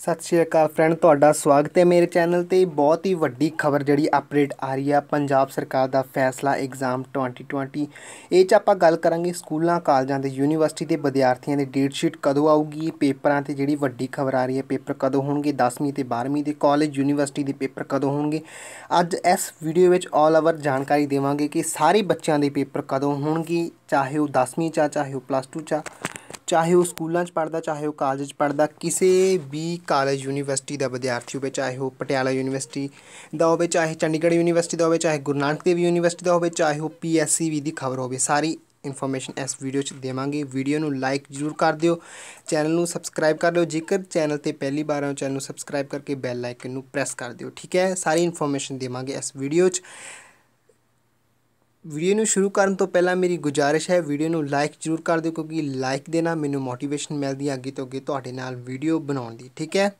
ਸਤਿ ਸ਼੍ਰੀ ਅਕਾਲ ਫਰੈਂਡ ਤੁਹਾਡਾ ਸਵਾਗਤ ਹੈ ਮੇਰੇ ਚੈਨਲ ਤੇ ਬਹੁਤ ਹੀ ਵੱਡੀ ਖਬਰ ਜਿਹੜੀ ਅਪਡੇਟ ਆ ਰਹੀ ਆ ਪੰਜਾਬ ਸਰਕਾਰ ਦਾ ਫੈਸਲਾ ਐਗਜ਼ਾਮ 2020 ਇਹ ਚ ਆਪਾਂ ਗੱਲ ਕਰਾਂਗੇ ਸਕੂਲਾਂ ਕਾਲਜਾਂ ਦੇ ਯੂਨੀਵਰਸਿਟੀ ਦੇ ਵਿਦਿਆਰਥੀਆਂ ਦੀ ਡੇਟ ਸ਼ੀਟ ਕਦੋਂ ਆਊਗੀ ਪੇਪਰਾਂ ਤੇ ਜਿਹੜੀ ਵੱਡੀ ਖਬਰ ਆ ਰਹੀ ਹੈ ਪੇਪਰ ਕਦੋਂ ਹੋਣਗੇ 10ਵੀਂ ਤੇ 12ਵੀਂ ਦੇ ਕਾਲਜ ਯੂਨੀਵਰਸਿਟੀ ਦੇ ਪੇਪਰ ਕਦੋਂ ਹੋਣਗੇ ਅੱਜ ਇਸ ਵੀਡੀਓ ਵਿੱਚ ਆਲ ਓਵਰ ਜਾਣਕਾਰੀ ਦੇਵਾਂਗੇ ਕਿ ਸਾਰੇ ਬੱਚਿਆਂ ਦੇ ਪੇਪਰ ਕਦੋਂ ਹੋਣਗੇ ਚਾਹੇ ਉਹ 10ਵੀਂ ਚਾਹੇ ਉਹ ਪਲੱਸ 2 ਚਾਹੇ ਚਾਹੇ ਉਹ ਸਕੂਲਾਂ 'ਚ ਪੜਦਾ ਚਾਹੇ ਉਹ ਕਾਲਜ 'ਚ ਪੜਦਾ ਕਿਸੇ ਵੀ ਕਾਲਜ ਯੂਨੀਵਰਸਿਟੀ ਦਾ ਵਿਦਿਆਰਥੀ ਹੋਵੇ ਚਾਹੇ ਉਹ ਪਟਿਆਲਾ ਯੂਨੀਵਰਸਿਟੀ ਦਾ ਹੋਵੇ ਚਾਹੇ ਚੰਡੀਗੜ੍ਹ ਯੂਨੀਵਰਸਿਟੀ ਦਾ ਹੋਵੇ ਚਾਹੇ ਗੁਰੂ ਨਾਨਕ ਦੇਵ ਯੂਨੀਵਰਸਿਟੀ ਦਾ ਹੋਵੇ ਚਾਹੇ ਉਹ ਪੀਐਸਸੀ ਦੀ ਖਬਰ ਹੋਵੇ ਸਾਰੀ ਇਨਫੋਰਮੇਸ਼ਨ ਇਸ ਵੀਡੀਓ 'ਚ ਦੇਵਾਂਗੇ ਵੀਡੀਓ ਨੂੰ ਲਾਈਕ ਜ਼ਰੂਰ ਕਰ ਦਿਓ ਚੈਨਲ ਨੂੰ ਸਬਸਕ੍ਰਾਈਬ ਕਰ ਲਿਓ ਜੇਕਰ ਚੈਨਲ ਤੇ ਪਹਿਲੀ ਵਾਰ ਆਓ ਚੈਨਲ ਨੂੰ ਸਬਸਕ੍ਰਾਈਬ ਕਰਕੇ ਬੈਲ ਆਈਕਨ ਨੂੰ ਪ੍ਰੈਸ ਕਰ ਦਿਓ ਠੀਕ ਹੈ ਸਾਰੀ ਇਨਫੋਰਮੇਸ਼ਨ ਦੇਵਾਂਗੇ ਇਸ ਵੀਡੀਓ 'ਚ ਵੀਡੀਓ ਨੂੰ ਸ਼ੁਰੂ ਕਰਨ ਤੋਂ ਪਹਿਲਾਂ ਮੇਰੀ ਗੁਜਾਰਿਸ਼ ਹੈ ਵੀਡੀਓ ਨੂੰ ਲਾਈਕ ਜ਼ਰੂਰ ਕਰ ਦਿਓ ਕਿਉਂਕਿ ਲਾਈਕ ਦੇਣਾ ਮੈਨੂੰ ਮੋਟੀਵੇਸ਼ਨ ਮਿਲਦੀ ਹੈ ਅੱਗੇ ਤੋਂ ਅੱਗੇ ਤੁਹਾਡੇ ਨਾਲ ਵੀਡੀਓ ਬਣਾਉਣ ਦੀ ਠੀਕ ਹੈ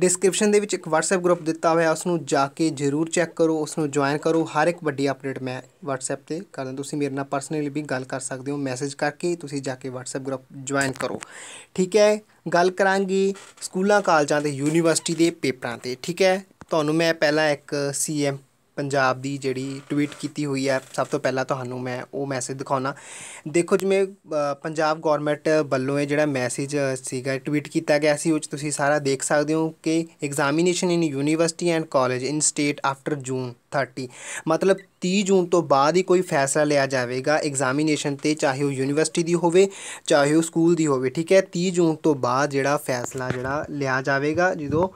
ਡਿਸਕ੍ਰਿਪਸ਼ਨ ਦੇ ਵਿੱਚ ਇੱਕ WhatsApp ਗਰੁੱਪ ਦਿੱਤਾ ਹੋਇਆ ਉਸ ਨੂੰ ਜਾ ਕੇ ਜ਼ਰੂਰ ਚੈੱਕ ਕਰੋ ਉਸ ਨੂੰ ਜੁਆਇਨ ਕਰੋ ਹਰ ਇੱਕ ਵੱਡੀ ਅਪਡੇਟ ਮੈਂ WhatsApp ਤੇ ਕਰਦਾ ਤੁਸੀਂ ਮੇਰੇ ਨਾਲ ਪਰਸਨਲੀ ਵੀ ਗੱਲ ਕਰ ਸਕਦੇ ਹੋ ਮੈਸੇਜ ਕਰਕੇ ਤੁਸੀਂ ਜਾ ਕੇ WhatsApp ਗਰੁੱਪ ਜੁਆਇਨ ਕਰੋ ਠੀਕ ਹੈ ਗੱਲ ਕਰਾਂਗੇ ਸਕੂਲਾਂ ਕਾਲਜਾਂ ਤੇ ਯੂਨੀਵਰਸਿਟੀ ਦੇ ਪੇਪਰਾਂ ਤੇ ਠੀਕ ਹੈ ਤੁਹਾਨੂੰ ਮੈਂ ਪਹਿਲਾਂ ਇੱਕ ਸੀਐਮ ਪੰਜਾਬ ਦੀ ਜਿਹੜੀ ਟਵੀਟ ਕੀਤੀ ਹੋਈ ਹੈ ਸਭ ਤੋਂ ਪਹਿਲਾਂ ਤੁਹਾਨੂੰ ਮੈਂ ਉਹ ਮੈਸੇਜ ਦਿਖਾਉਣਾ ਦੇਖੋ ਜਿਵੇਂ ਪੰਜਾਬ ਗਵਰਨਮੈਂਟ ਵੱਲੋਂ ਇਹ ਜਿਹੜਾ ਮੈਸੇਜ ਸੀਗਾ ਟਵੀਟ ਕੀਤਾ ਗਿਆ ਸੀ ਉਹ ਚ ਤੁਸੀਂ ਸਾਰਾ ਦੇਖ ਸਕਦੇ ਹੋ ਕਿ examination in university and college in state after June 30 ਮਤਲਬ 30 ਜੂਨ ਤੋਂ ਬਾਅਦ ਹੀ ਕੋਈ ਫੈਸਲਾ ਲਿਆ ਜਾਵੇਗਾ ਐਗਜ਼ਾਮੀਨੇਸ਼ਨ ਤੇ ਚਾਹੇ ਉਹ ਯੂਨੀਵਰਸਿਟੀ ਦੀ ਹੋਵੇ ਚਾਹੇ ਉਹ ਸਕੂਲ ਦੀ ਹੋਵੇ ਠੀਕ ਹੈ 30 ਜੂਨ ਤੋਂ ਬਾਅਦ ਜਿਹੜਾ ਫੈਸਲਾ ਜਿਹੜਾ ਲਿਆ ਜਾਵੇਗਾ ਜਦੋਂ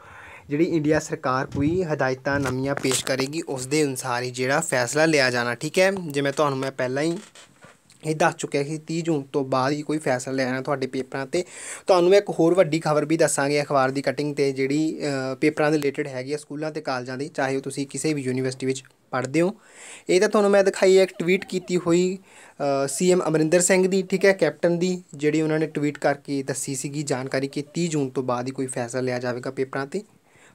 ਜਿਹੜੀ ਇੰਡੀਆ ਸਰਕਾਰ ਕੋਈ ਹਦਾਇਤਾਂ ਨਵੀਆਂ ਪੇਸ਼ ਕਰੇਗੀ ਉਸ ਦੇ ਅਨੁਸਾਰ ਹੀ ਜਿਹੜਾ ਫੈਸਲਾ ਲਿਆ ਜਾਣਾ ਠੀਕ ਹੈ ਜਿਵੇਂ ਤੁਹਾਨੂੰ ਮੈਂ ਪਹਿਲਾਂ ਹੀ ਇਹ ਦੱਸ ਚੁੱਕਿਆ ਕਿ 30 ਜੂਨ ਤੋਂ ਬਾਅਦ ਹੀ ਕੋਈ ਫੈਸਲਾ ਲੈਣਾ ਤੁਹਾਡੇ ਪੇਪਰਾਂ ਤੇ ਤੁਹਾਨੂੰ ਮੈਂ ਇੱਕ ਹੋਰ ਵੱਡੀ ਖਬਰ ਵੀ ਦੱਸਾਂਗੇ ਅਖਬਾਰ ਦੀ ਕਟਿੰਗ ਤੇ ਜਿਹੜੀ ਪੇਪਰਾਂ ਦੇ ਰਿਲੇਟਡ ਹੈਗੀ ਆ ਸਕੂਲਾਂ ਤੇ ਕਾਲਜਾਂ ਦੀ ਚਾਹੇ ਉਹ ਤੁਸੀਂ ਕਿਸੇ ਵੀ ਯੂਨੀਵਰਸਿਟੀ ਵਿੱਚ ਪੜ੍ਹਦੇ ਹੋ ਇਹ ਤਾਂ ਤੁਹਾਨੂੰ ਮੈਂ ਦਿਖਾਈ ਇੱਕ ਟਵੀਟ ਕੀਤੀ ਹੋਈ ਸੀਐਮ ਅਮਰਿੰਦਰ ਸਿੰਘ ਦੀ ਠੀਕ ਹੈ ਕੈਪਟਨ ਦੀ ਜਿਹੜੀ ਉਹਨਾਂ ਨੇ ਟਵੀਟ ਕਰਕੇ ਦੱਸੀ ਸੀਗੀ ਜਾਣਕਾਰੀ ਕਿ 30 ਜੂਨ ਤੋਂ ਬਾਅਦ ਹੀ ਕੋਈ ਫੈਸਲਾ ਲਿਆ ਜਾਵੇਗਾ ਪੇਪਰਾਂ ਤੇ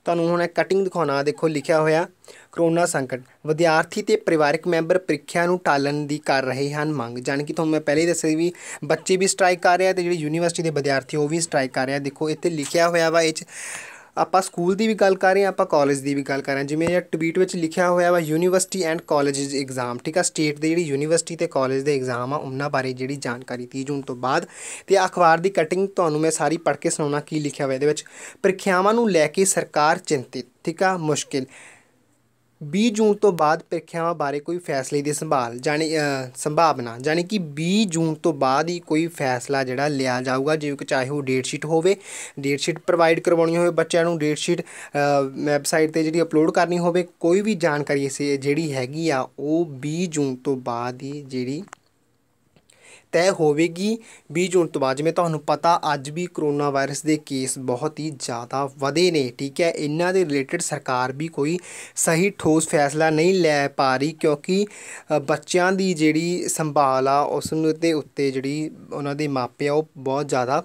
ਤੁਹਾਨੂੰ ਹੁਣ ਇਹ ਕਟਿੰਗ ਦਿਖਾਉਣਾ ਦੇਖੋ ਲਿਖਿਆ ਹੋਇਆ ਕਰੋਨਾ ਸੰਕਟ ਵਿਦਿਆਰਥੀ ਤੇ ਪਰਿਵਾਰਕ ਮੈਂਬਰ ਪ੍ਰੀਖਿਆ ਨੂੰ ਟਾਲਣ ਦੀ ਕਰ ਰਹੇ ਹਨ ਮੰਗ ਜਾਨ ਕਿ ਤੁਹਾਨੂੰ ਮੈਂ ਪਹਿਲੇ ਹੀ ਦੱਸਿਆ ਵੀ ਬੱਚੇ ਵੀ ਸਟ੍ਰਾਈਕ ਕਰ ਰਹੇ ਆ ਤੇ ਜਿਹੜੀ ਯੂਨੀਵਰਸਿਟੀ ਦੇ ਵਿਦਿਆਰਥੀ ਉਹ ਵੀ ਸਟ੍ਰਾਈਕ ਕਰ ਰਹੇ ਆ ਦੇਖੋ ਇੱਥੇ ਲਿਖਿਆ ਹੋਇਆ ਵਾ ਇਹ ਚ ਆਪਾਂ ਸਕੂਲ ਦੀ ਵੀ ਗੱਲ ਕਰ ਰਹੇ ਆ ਆਪਾਂ ਕਾਲਜ ਦੀ ਵੀ ਗੱਲ ਕਰ ਰਹੇ ਆ ਜਿਵੇਂ ਇਹ ਟਵੀਟ ਵਿੱਚ ਲਿਖਿਆ ਹੋਇਆ ਵਾ ਯੂਨੀਵਰਸਿਟੀ ਐਂਡ ਕਾਲਜਸ ਐਗਜ਼ਾਮ ਠੀਕ ਆ ਸਟੇਟ ਦੇ ਜਿਹੜੀ ਯੂਨੀਵਰਸਿਟੀ ਤੇ ਕਾਲਜ ਦੇ ਐਗਜ਼ਾਮ ਆ ਉਹਨਾਂ ਬਾਰੇ ਜਿਹੜੀ ਜਾਣਕਾਰੀ 30 ਜੂਨ ਤੋਂ ਬਾਅਦ ਤੇ ਅਖਬਾਰ ਦੀ ਕਟਿੰਗ ਤੁਹਾਨੂੰ ਮੈਂ ਸਾਰੀ ਪੜ੍ਹ ਕੇ ਸੁਣਾਉਣਾ ਕੀ ਲਿਖਿਆ ਹੋਇਆ ਇਹਦੇ ਵਿੱਚ ਪ੍ਰੀਖਿਆਵਾਂ ਨੂੰ ਲੈ ਕੇ ਸਰਕਾਰ ਚਿੰਤਿਤ ਠੀਕ ਆ ਮੁਸ਼ਕਿਲ 20 ਜੂਨ ਤੋਂ ਬਾਅਦ ਪ੍ਰੀਖਿਆਵਾਂ ਬਾਰੇ ਕੋਈ ਫੈਸਲੇ ਦੀ ਸੰਭਾਲ ਜਾਨੀ ਸੰਭਾਵਨਾ ਜਾਨੀ ਕਿ 20 ਜੂਨ ਤੋਂ ਬਾਅਦ ਹੀ ਕੋਈ ਫੈਸਲਾ ਜਿਹੜਾ ਲਿਆ ਜਾਊਗਾ ਜਿਵੇਂ ਕਿ ਚਾਹੇ ਉਹ ਡੇਟ ਸ਼ੀਟ ਹੋਵੇ ਡੇਟ ਸ਼ੀਟ ਪ੍ਰੋਵਾਈਡ ਕਰਵਾਉਣੀ ਹੋਵੇ ਬੱਚਿਆਂ ਨੂੰ ਡੇਟ ਸ਼ੀਟ ਵੈਬਸਾਈਟ ਤੇ ਜਿਹੜੀ ਅਪਲੋਡ ਕਰਨੀ ਹੋਵੇ ਕੋਈ ਵੀ ਜਾਣਕਾਰੀ ਜਿਹੜੀ ਹੈਗੀ ਆ ਉਹ 20 ਜੂਨ ਤੋਂ ਬਾਅਦ ਹੀ ਜਿਹੜੀ ਤੈ ਹੋਵੇਗੀ 20 ਜੂਨ ਤੋਂ ਬਾਅਦ ਜਿਵੇਂ ਤੁਹਾਨੂੰ ਪਤਾ ਅੱਜ ਵੀ ਕਰੋਨਾ ਵਾਇਰਸ ਦੇ ਕੇਸ ਬਹੁਤ ਹੀ ਜ਼ਿਆਦਾ ਵਧੇ ਨੇ ਠੀਕ ਹੈ ਇਹਨਾਂ ਦੇ ਰਿਲੇਟਡ ਸਰਕਾਰ ਵੀ ਕੋਈ ਸਹੀ ਠੋਸ ਫੈਸਲਾ ਨਹੀਂ ਲੈ ਪਾ ਰਹੀ ਕਿਉਂਕਿ ਬੱਚਿਆਂ ਦੀ ਜਿਹੜੀ ਸੰਭਾਲ ਆ ਉਸ ਨੂੰ ਤੇ ਉੱਤੇ ਜਿਹੜੀ ਉਹਨਾਂ ਦੇ ਮਾਪੇ ਆ ਉਹ ਬਹੁਤ ਜ਼ਿਆਦਾ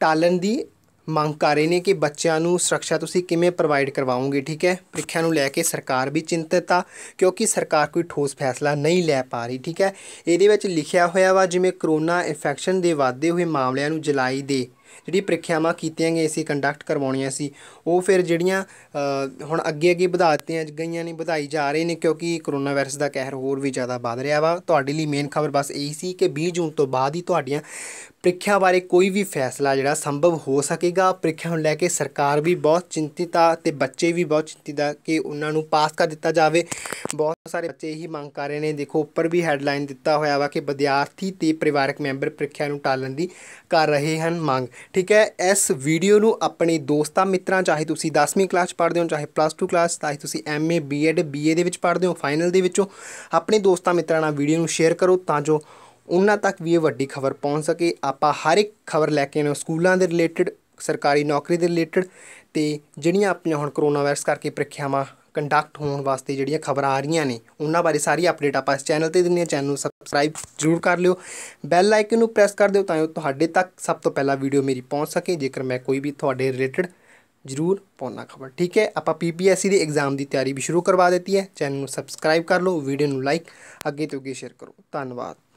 ਟਾਲਣ ਦੀ ਮੰਗ ਕਰ ਰਹੇ ਨੇ ਕਿ ਬੱਚਿਆਂ ਨੂੰ ਸੁਰੱਖਿਆ ਤੁਸੀਂ ਕਿਵੇਂ ਪ੍ਰੋਵਾਈਡ ਕਰਵਾਉਂਗੇ ਠੀਕ ਹੈ ਪ੍ਰੀਖਿਆ ਨੂੰ ਲੈ ਕੇ ਸਰਕਾਰ ਵੀ ਚਿੰਤਤ ਆ ਕਿਉਂਕਿ ਸਰਕਾਰ ਕੋਈ ਠੋਸ ਫੈਸਲਾ ਨਹੀਂ ਲੈ ਪਾ ਰਹੀ ਠੀਕ ਹੈ ਇਹਦੇ ਵਿੱਚ ਲਿਖਿਆ ਹੋਇਆ ਵਾ ਜਿਵੇਂ ਕਰੋਨਾ ਇਨਫੈਕਸ਼ਨ ਦੇ ਵਾਧੇ ਹੋਏ ਮਾਮਲਿਆਂ ਨੂੰ ਜੁਲਾਈ ਦੇ ਜਿਹੜੀ ਪ੍ਰੀਖਿਆਵਾਂ ਕੀਤੀਆਂ ਗਈਆਂ ਸੀ ਕੰਡਕਟ ਕਰਵਾਉਣੀਆਂ ਸੀ ਉਹ ਫਿਰ ਜਿਹੜੀਆਂ ਹੁਣ ਅੱਗੇ ਅੱਗੇ ਵਧਾ ਦਿੱਤੀਆਂ ਗਈਆਂ ਨਹੀਂ ਵਧਾਈ ਜਾ ਰਹੇ ਨੇ ਕਿਉਂਕਿ ਕਰੋਨਾ ਵਾਇਰਸ ਦਾ ਕਹਿਰ ਹੋਰ ਵੀ ਜ਼ਿਆਦਾ ਵੱਧ ਰਿਹਾ ਵਾ ਤੁਹਾਡੇ ਲਈ ਮੇਨ ਖਬਰ ਬਸ ਇਹੀ ਸੀ ਕਿ 20 ਜੂਨ ਤੋਂ ਬਾਅਦ ਹੀ ਤੁਹਾਡੀਆਂ ਪ੍ਰੀਖਿਆ ਬਾਰੇ ਕੋਈ ਵੀ ਫੈਸਲਾ ਜਿਹੜਾ ਸੰਭਵ ਹੋ ਸਕੇਗਾ ਪ੍ਰੀਖਿਆ ਨੂੰ ਲੈ ਕੇ ਸਰਕਾਰ ਵੀ ਬਹੁਤ ਚਿੰਤਿਤ ਆ ਤੇ ਬੱਚੇ ਵੀ ਬਹੁਤ ਚਿੰਤਿਤ ਆ ਕਿ ਉਹਨਾਂ ਨੂੰ ਪਾਸ ਕਰ ਦਿੱਤਾ ਜਾਵੇ ਬਹੁਤ ਸਾਰੇ ਬੱਚੇ ਇਹੀ ਮੰਗ ਕਰ ਰਹੇ ਨੇ ਦੇਖੋ ਉੱਪਰ ਵੀ ਹੈਡਲਾਈਨ ਦਿੱਤਾ ਹੋਇਆ ਵਾ ਕਿ ਵਿਦਿਆਰਥੀ ਤੇ ਪਰਿਵਾਰਕ ਮੈਂਬਰ ਪ੍ਰੀਖਿਆ ਨੂੰ ਟਾਲਣ ਦੀ ਕਰ ਰਹੇ ਹਨ ਮੰਗ ਠੀਕ ਹੈ ਇਸ ਵੀਡੀਓ ਨੂੰ ਆਪਣੇ ਦੋਸਤਾਂ ਮਿੱਤਰਾਂ ਚਾਹੇ ਤੁਸੀਂ 10ਵੀਂ ਕਲਾਸ ਪੜ੍ਹਦੇ ਹੋ ਚਾਹੇ ਪਲੱਸ 2 ਕਲਾਸ ਚਾਹੇ ਤੁਸੀਂ ਐਮਏ ਬੀਐਡ ਬੀਏ ਦੇ ਵਿੱਚ ਪੜ੍ਹਦੇ ਹੋ ਫਾਈਨਲ ਦੇ ਵਿੱਚੋਂ ਆਪਣੇ ਦੋਸਤਾਂ ਮਿੱਤਰਾਂ ਨਾਲ ਵੀਡੀਓ ਨੂੰ ਸ਼ੇਅਰ ਕਰੋ ਤਾਂ ਜੋ ਉਹਨਾਂ ਤੱਕ ਵੀ ਇਹ ਵੱਡੀ ਖਬਰ ਪਹੁੰਚ ਸਕੇ ਆਪਾਂ ਹਰ ਇੱਕ ਖਬਰ ਲੈ ਕੇ ਨੇ ਸਕੂਲਾਂ ਦੇ ਰਿਲੇਟਡ ਸਰਕਾਰੀ ਨੌਕਰੀ ਦੇ ਰਿਲੇਟਡ ਤੇ ਜਿਹੜੀਆਂ ਆਪਣੀਆਂ ਹੁਣ ਕਰੋਨਾ ਵਾਇਰਸ ਕਰਕੇ ਪ੍ਰੀਖਿਆਵਾਂ ਕੰਡਕਟ ਹੋਣ ਵਾਸਤੇ ਜਿਹੜੀਆਂ ਖਬਰਾਂ ਆ ਰਹੀਆਂ ਨੇ ਉਹਨਾਂ ਬਾਰੇ ਸਾਰੀ ਅਪਡੇਟ ਆਪਾਂ ਇਸ ਚੈਨਲ ਤੇ ਦਿੰਨੇ ਆ ਚੈਨਲ ਨੂੰ ਸਬਸਕ੍ਰਾਈਬ ਜ਼ਰੂਰ ਕਰ ਲਿਓ ਬੈਲ ਆਈਕਨ ਨੂੰ ਪ੍ਰੈਸ ਕਰ ਦਿਓ ਤਾਂ ਜੋ ਤੁਹਾਡੇ ਤੱਕ ਸਭ ਤੋਂ ਪਹਿਲਾਂ ਵੀਡੀਓ ਮੇਰੀ ਪਹੁੰਚ ਸਕੇ ਜੇਕਰ ਮੈਂ ਕੋਈ ਵੀ ਤੁਹਾਡੇ ਰਿਲੇਟਡ ਜ਼ਰੂਰ ਪਾਉਣਾ ਖਬਰ ਠੀਕ ਹੈ ਆਪਾਂ ਪੀਪੀਐਸਸੀ ਦੇ ਐਗਜ਼ਾਮ ਦੀ ਤਿਆਰੀ ਵੀ ਸ਼ੁਰੂ ਕਰਵਾ ਦਿੱਤੀ ਹੈ ਚੈਨਲ ਨੂੰ ਸਬਸਕ੍ਰਾਈਬ ਕਰ ਲਓ ਵੀਡੀਓ ਨੂੰ ਲਾਈਕ ਅੱਗੇ ਤੋਂ ਅੱਗੇ ਸ਼ੇਅਰ ਕਰੋ ਧੰਨਵਾਦ